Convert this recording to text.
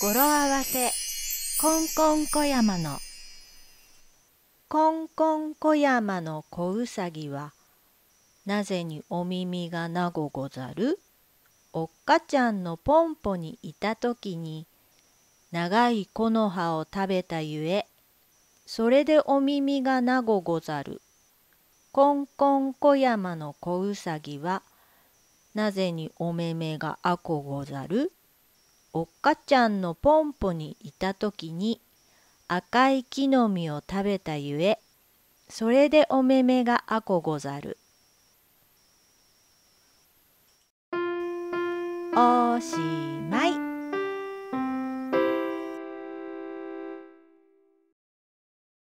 語呂合わせ、コンコン小山の。コンコン小山の小うさぎは、なぜにお耳がなごござるおっかちゃんのポンポにいたときに、長い木の葉を食べたゆえ、それでお耳がなごござる。コンコン小山の小うさぎは、なぜにお目目があこござるおっかちゃんのポンポにいた時に赤い木の実を食べたゆえそれでおめめがあこござる。おし